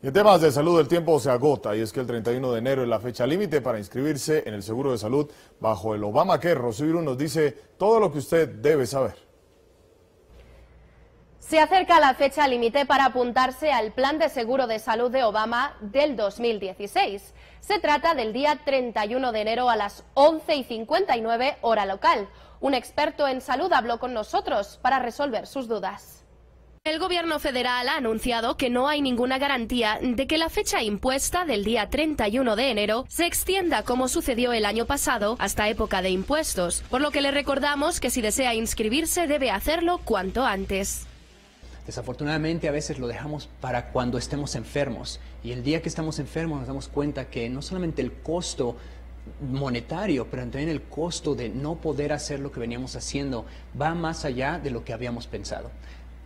En temas de salud, el tiempo se agota y es que el 31 de enero es la fecha límite para inscribirse en el seguro de salud bajo el Obamacare. Rosibiru nos dice todo lo que usted debe saber. Se acerca la fecha límite para apuntarse al Plan de Seguro de Salud de Obama del 2016. Se trata del día 31 de enero a las 11 y 59 hora local. Un experto en salud habló con nosotros para resolver sus dudas. El gobierno federal ha anunciado que no hay ninguna garantía de que la fecha impuesta del día 31 de enero se extienda como sucedió el año pasado hasta época de impuestos, por lo que le recordamos que si desea inscribirse debe hacerlo cuanto antes. Desafortunadamente a veces lo dejamos para cuando estemos enfermos y el día que estamos enfermos nos damos cuenta que no solamente el costo monetario, pero también el costo de no poder hacer lo que veníamos haciendo va más allá de lo que habíamos pensado.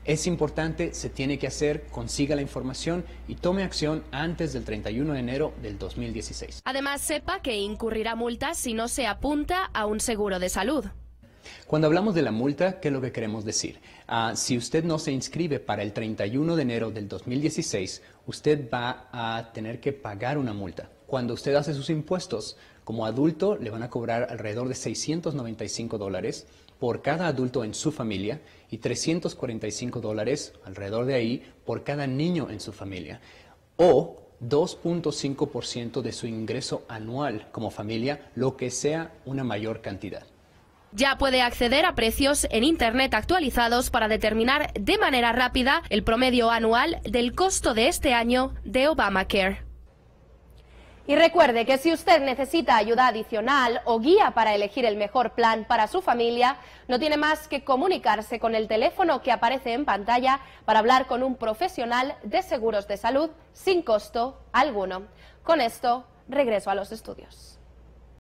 Es importante, se tiene que hacer, consiga la información y tome acción antes del 31 de enero del 2016. Además, sepa que incurrirá multa si no se apunta a un seguro de salud. Cuando hablamos de la multa, ¿qué es lo que queremos decir? Ah, si usted no se inscribe para el 31 de enero del 2016, usted va a tener que pagar una multa. Cuando usted hace sus impuestos, como adulto le van a cobrar alrededor de 695 dólares por cada adulto en su familia y 345 dólares alrededor de ahí por cada niño en su familia. O 2.5% de su ingreso anual como familia, lo que sea una mayor cantidad. Ya puede acceder a precios en Internet actualizados para determinar de manera rápida el promedio anual del costo de este año de Obamacare. Y recuerde que si usted necesita ayuda adicional o guía para elegir el mejor plan para su familia, no tiene más que comunicarse con el teléfono que aparece en pantalla para hablar con un profesional de seguros de salud sin costo alguno. Con esto, regreso a los estudios.